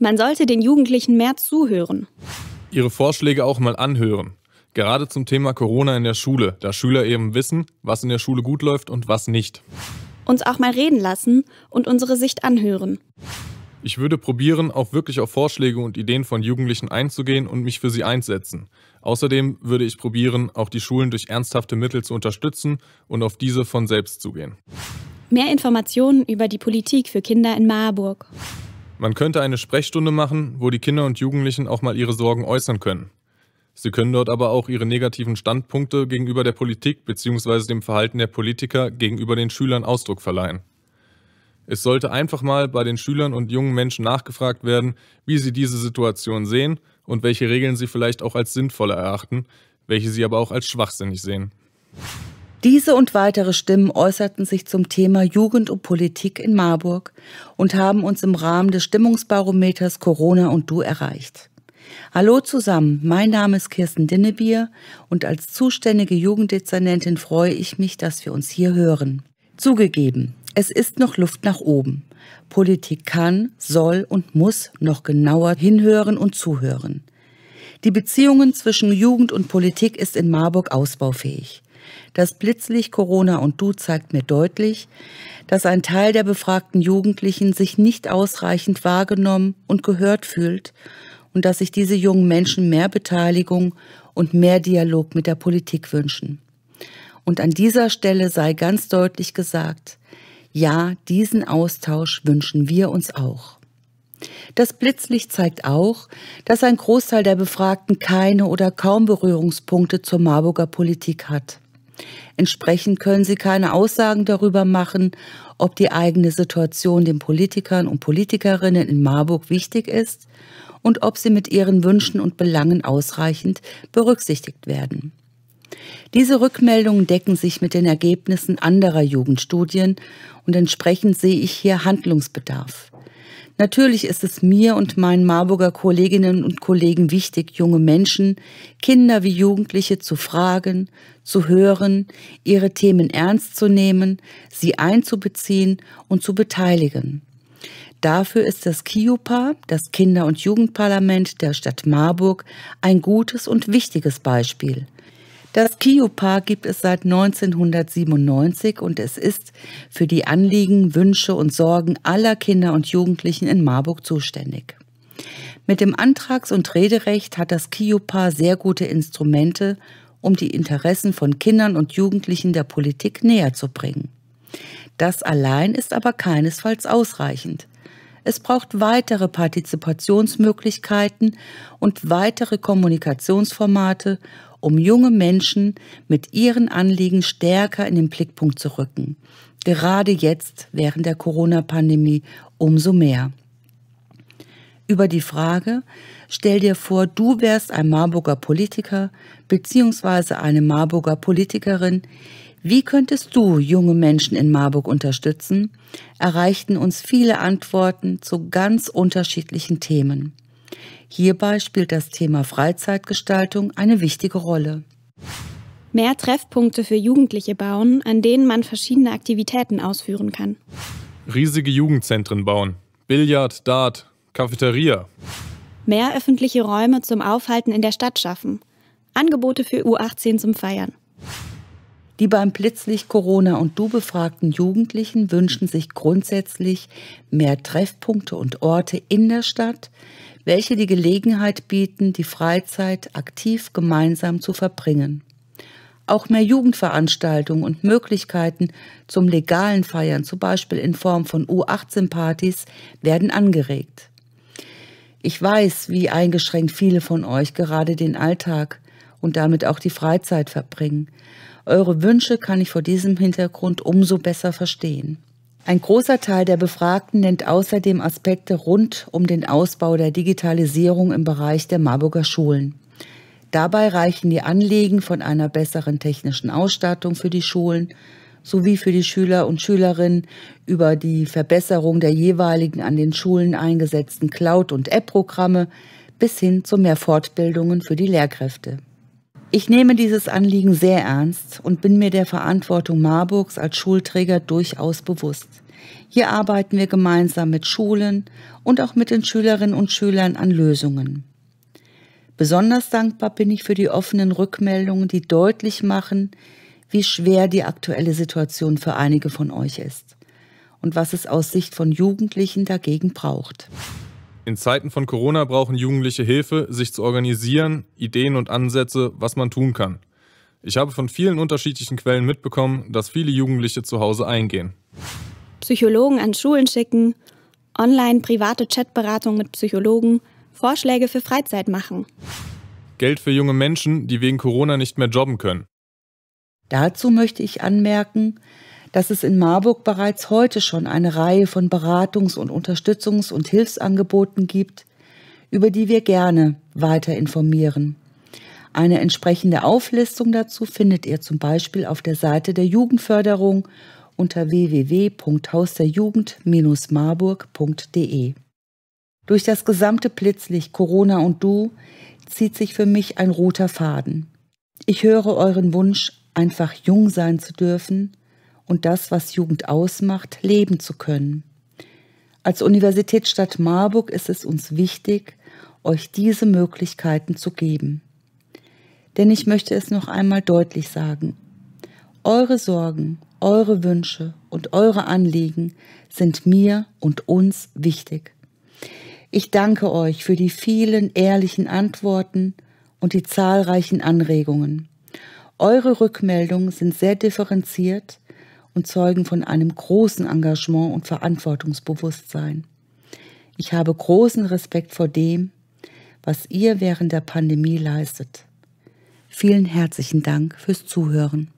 Man sollte den Jugendlichen mehr zuhören. Ihre Vorschläge auch mal anhören. Gerade zum Thema Corona in der Schule, da Schüler eben wissen, was in der Schule gut läuft und was nicht. Uns auch mal reden lassen und unsere Sicht anhören. Ich würde probieren, auch wirklich auf Vorschläge und Ideen von Jugendlichen einzugehen und mich für sie einsetzen. Außerdem würde ich probieren, auch die Schulen durch ernsthafte Mittel zu unterstützen und auf diese von selbst zu gehen. Mehr Informationen über die Politik für Kinder in Marburg. Man könnte eine Sprechstunde machen, wo die Kinder und Jugendlichen auch mal ihre Sorgen äußern können. Sie können dort aber auch ihre negativen Standpunkte gegenüber der Politik bzw. dem Verhalten der Politiker gegenüber den Schülern Ausdruck verleihen. Es sollte einfach mal bei den Schülern und jungen Menschen nachgefragt werden, wie sie diese Situation sehen und welche Regeln sie vielleicht auch als sinnvoll erachten, welche sie aber auch als schwachsinnig sehen. Diese und weitere Stimmen äußerten sich zum Thema Jugend und Politik in Marburg und haben uns im Rahmen des Stimmungsbarometers Corona und Du erreicht. Hallo zusammen, mein Name ist Kirsten Dinnebier und als zuständige Jugenddezernentin freue ich mich, dass wir uns hier hören. Zugegeben, es ist noch Luft nach oben. Politik kann, soll und muss noch genauer hinhören und zuhören. Die Beziehungen zwischen Jugend und Politik ist in Marburg ausbaufähig. Das Blitzlicht Corona und Du zeigt mir deutlich, dass ein Teil der befragten Jugendlichen sich nicht ausreichend wahrgenommen und gehört fühlt und dass sich diese jungen Menschen mehr Beteiligung und mehr Dialog mit der Politik wünschen. Und an dieser Stelle sei ganz deutlich gesagt, ja, diesen Austausch wünschen wir uns auch. Das Blitzlicht zeigt auch, dass ein Großteil der Befragten keine oder kaum Berührungspunkte zur Marburger Politik hat. Entsprechend können sie keine Aussagen darüber machen, ob die eigene Situation den Politikern und Politikerinnen in Marburg wichtig ist und ob sie mit ihren Wünschen und Belangen ausreichend berücksichtigt werden. Diese Rückmeldungen decken sich mit den Ergebnissen anderer Jugendstudien und entsprechend sehe ich hier Handlungsbedarf. Natürlich ist es mir und meinen Marburger Kolleginnen und Kollegen wichtig, junge Menschen, Kinder wie Jugendliche zu fragen, zu hören, ihre Themen ernst zu nehmen, sie einzubeziehen und zu beteiligen. Dafür ist das KIUPA, das Kinder- und Jugendparlament der Stadt Marburg, ein gutes und wichtiges Beispiel – das KIO-Paar gibt es seit 1997 und es ist für die Anliegen, Wünsche und Sorgen aller Kinder und Jugendlichen in Marburg zuständig. Mit dem Antrags- und Rederecht hat das KIO-Paar sehr gute Instrumente, um die Interessen von Kindern und Jugendlichen der Politik näher zu bringen. Das allein ist aber keinesfalls ausreichend. Es braucht weitere Partizipationsmöglichkeiten und weitere Kommunikationsformate, um junge Menschen mit ihren Anliegen stärker in den Blickpunkt zu rücken. Gerade jetzt während der Corona-Pandemie umso mehr. Über die Frage, stell dir vor, du wärst ein Marburger Politiker bzw. eine Marburger Politikerin, wie könntest du junge Menschen in Marburg unterstützen? erreichten uns viele Antworten zu ganz unterschiedlichen Themen. Hierbei spielt das Thema Freizeitgestaltung eine wichtige Rolle. Mehr Treffpunkte für Jugendliche bauen, an denen man verschiedene Aktivitäten ausführen kann. Riesige Jugendzentren bauen. Billard, Dart, Cafeteria. Mehr öffentliche Räume zum Aufhalten in der Stadt schaffen. Angebote für U18 zum Feiern. Die beim Blitzlicht Corona und Du befragten Jugendlichen wünschen sich grundsätzlich mehr Treffpunkte und Orte in der Stadt, welche die Gelegenheit bieten, die Freizeit aktiv gemeinsam zu verbringen. Auch mehr Jugendveranstaltungen und Möglichkeiten zum legalen Feiern, zum Beispiel in Form von U18-Partys, werden angeregt. Ich weiß, wie eingeschränkt viele von euch gerade den Alltag und damit auch die Freizeit verbringen. Eure Wünsche kann ich vor diesem Hintergrund umso besser verstehen. Ein großer Teil der Befragten nennt außerdem Aspekte rund um den Ausbau der Digitalisierung im Bereich der Marburger Schulen. Dabei reichen die Anliegen von einer besseren technischen Ausstattung für die Schulen sowie für die Schüler und Schülerinnen über die Verbesserung der jeweiligen an den Schulen eingesetzten Cloud- und App-Programme bis hin zu mehr Fortbildungen für die Lehrkräfte. Ich nehme dieses Anliegen sehr ernst und bin mir der Verantwortung Marburgs als Schulträger durchaus bewusst. Hier arbeiten wir gemeinsam mit Schulen und auch mit den Schülerinnen und Schülern an Lösungen. Besonders dankbar bin ich für die offenen Rückmeldungen, die deutlich machen, wie schwer die aktuelle Situation für einige von euch ist und was es aus Sicht von Jugendlichen dagegen braucht. In Zeiten von Corona brauchen Jugendliche Hilfe, sich zu organisieren, Ideen und Ansätze, was man tun kann. Ich habe von vielen unterschiedlichen Quellen mitbekommen, dass viele Jugendliche zu Hause eingehen. Psychologen an Schulen schicken, online private Chatberatung mit Psychologen, Vorschläge für Freizeit machen. Geld für junge Menschen, die wegen Corona nicht mehr jobben können. Dazu möchte ich anmerken, dass es in Marburg bereits heute schon eine Reihe von Beratungs- und Unterstützungs- und Hilfsangeboten gibt, über die wir gerne weiter informieren. Eine entsprechende Auflistung dazu findet ihr zum Beispiel auf der Seite der Jugendförderung unter www.hausderjugend-marburg.de. Durch das gesamte Blitzlicht Corona und Du zieht sich für mich ein roter Faden. Ich höre euren Wunsch, einfach jung sein zu dürfen, und das, was Jugend ausmacht, leben zu können. Als Universitätsstadt Marburg ist es uns wichtig, euch diese Möglichkeiten zu geben. Denn ich möchte es noch einmal deutlich sagen. Eure Sorgen, eure Wünsche und eure Anliegen sind mir und uns wichtig. Ich danke euch für die vielen ehrlichen Antworten und die zahlreichen Anregungen. Eure Rückmeldungen sind sehr differenziert, und zeugen von einem großen Engagement und Verantwortungsbewusstsein. Ich habe großen Respekt vor dem, was ihr während der Pandemie leistet. Vielen herzlichen Dank fürs Zuhören.